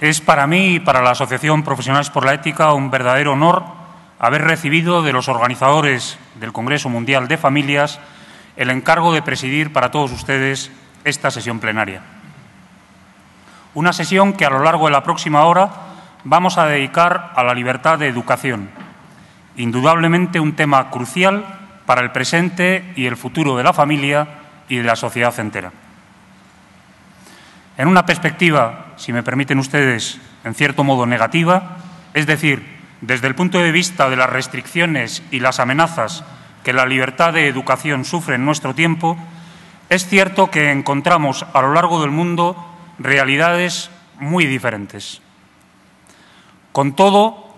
Es para mí y para la Asociación Profesionales por la Ética un verdadero honor haber recibido de los organizadores del Congreso Mundial de Familias el encargo de presidir para todos ustedes esta sesión plenaria. Una sesión que a lo largo de la próxima hora vamos a dedicar a la libertad de educación, indudablemente un tema crucial para el presente y el futuro de la familia y de la sociedad entera. En una perspectiva si me permiten ustedes, en cierto modo negativa, es decir, desde el punto de vista de las restricciones y las amenazas que la libertad de educación sufre en nuestro tiempo, es cierto que encontramos a lo largo del mundo realidades muy diferentes. Con todo,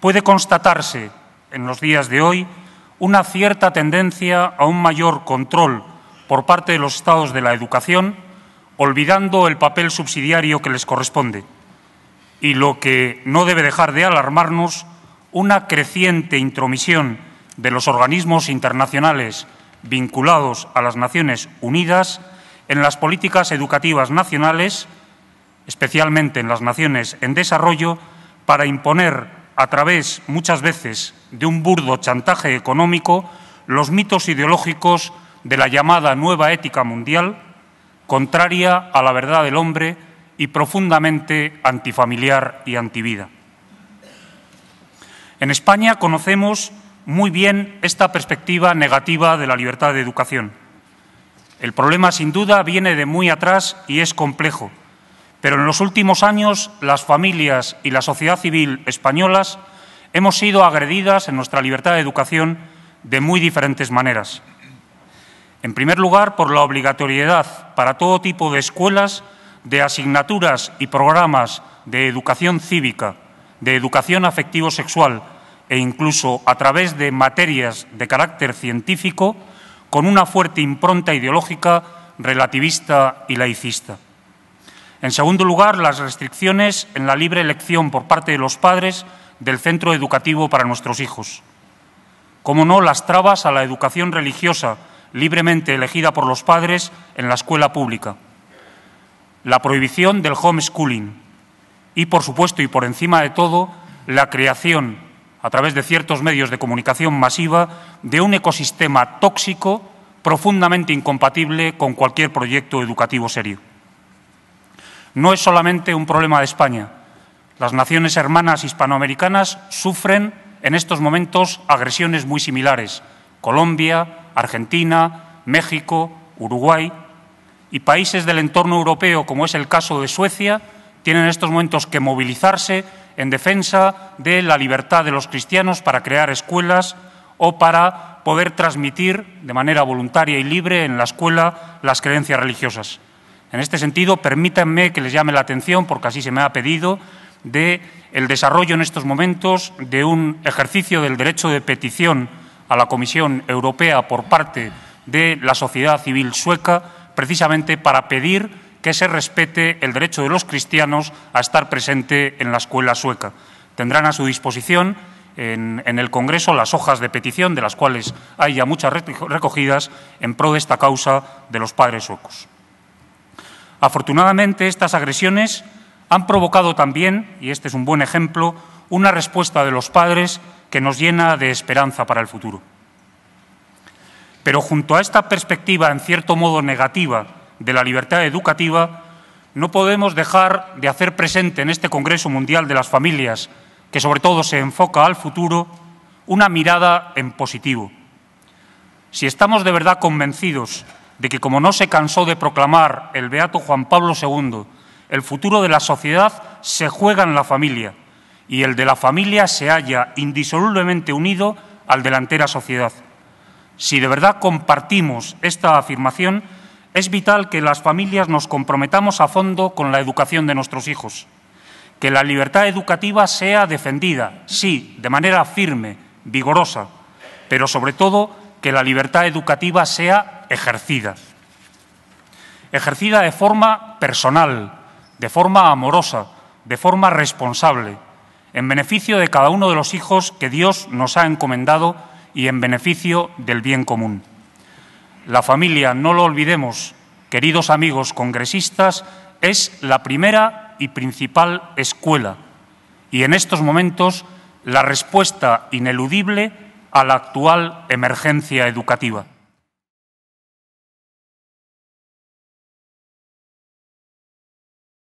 puede constatarse en los días de hoy una cierta tendencia a un mayor control por parte de los estados de la educación olvidando el papel subsidiario que les corresponde y lo que no debe dejar de alarmarnos, una creciente intromisión de los organismos internacionales vinculados a las Naciones Unidas en las políticas educativas nacionales, especialmente en las naciones en desarrollo, para imponer a través muchas veces de un burdo chantaje económico los mitos ideológicos de la llamada nueva ética mundial, contraria a la verdad del hombre y profundamente antifamiliar y antivida. En España conocemos muy bien esta perspectiva negativa de la libertad de educación. El problema, sin duda, viene de muy atrás y es complejo, pero en los últimos años las familias y la sociedad civil españolas hemos sido agredidas en nuestra libertad de educación de muy diferentes maneras. En primer lugar, por la obligatoriedad para todo tipo de escuelas de asignaturas y programas de educación cívica, de educación afectivo-sexual e incluso a través de materias de carácter científico con una fuerte impronta ideológica relativista y laicista. En segundo lugar, las restricciones en la libre elección por parte de los padres del centro educativo para nuestros hijos. Como no, las trabas a la educación religiosa libremente elegida por los padres en la escuela pública, la prohibición del homeschooling y, por supuesto y por encima de todo, la creación, a través de ciertos medios de comunicación masiva, de un ecosistema tóxico profundamente incompatible con cualquier proyecto educativo serio. No es solamente un problema de España. Las naciones hermanas hispanoamericanas sufren en estos momentos agresiones muy similares Colombia, Argentina, México, Uruguay y países del entorno europeo, como es el caso de Suecia, tienen en estos momentos que movilizarse en defensa de la libertad de los cristianos para crear escuelas o para poder transmitir de manera voluntaria y libre en la escuela las creencias religiosas. En este sentido, permítanme que les llame la atención, porque así se me ha pedido, del desarrollo en estos momentos de un ejercicio del derecho de petición a la Comisión Europea por parte de la sociedad civil sueca, precisamente para pedir que se respete el derecho de los cristianos a estar presente en la escuela sueca. Tendrán a su disposición en, el Congreso las hojas de petición, de las cuales hay ya muchas recogidas, en pro de esta causa de los padres suecos. Afortunadamente, estas agresiones han provocado también, y este es un buen ejemplo, una respuesta de los padres que nos llena de esperanza para el futuro. Pero junto a esta perspectiva, en cierto modo negativa, de la libertad educativa, no podemos dejar de hacer presente en este Congreso Mundial de las Familias, que sobre todo se enfoca al futuro, una mirada en positivo. Si estamos de verdad convencidos de que, como no se cansó de proclamar el beato Juan Pablo II, el futuro de la sociedad se juega en la familia, y el de la familia se haya indisolublemente unido al de la entera sociedad. Si de verdad compartimos esta afirmación, es vital que las familias nos comprometamos a fondo con la educación de nuestros hijos, que la libertad educativa sea defendida, sí, de manera firme, vigorosa, pero sobre todo que la libertad educativa sea ejercida. Ejercida de forma personal, de forma amorosa, de forma responsable, en beneficio de cada uno de los hijos que Dios nos ha encomendado y en beneficio del bien común. La familia, no lo olvidemos, queridos amigos congresistas, es la primera y principal escuela y en estos momentos la respuesta ineludible a la actual emergencia educativa.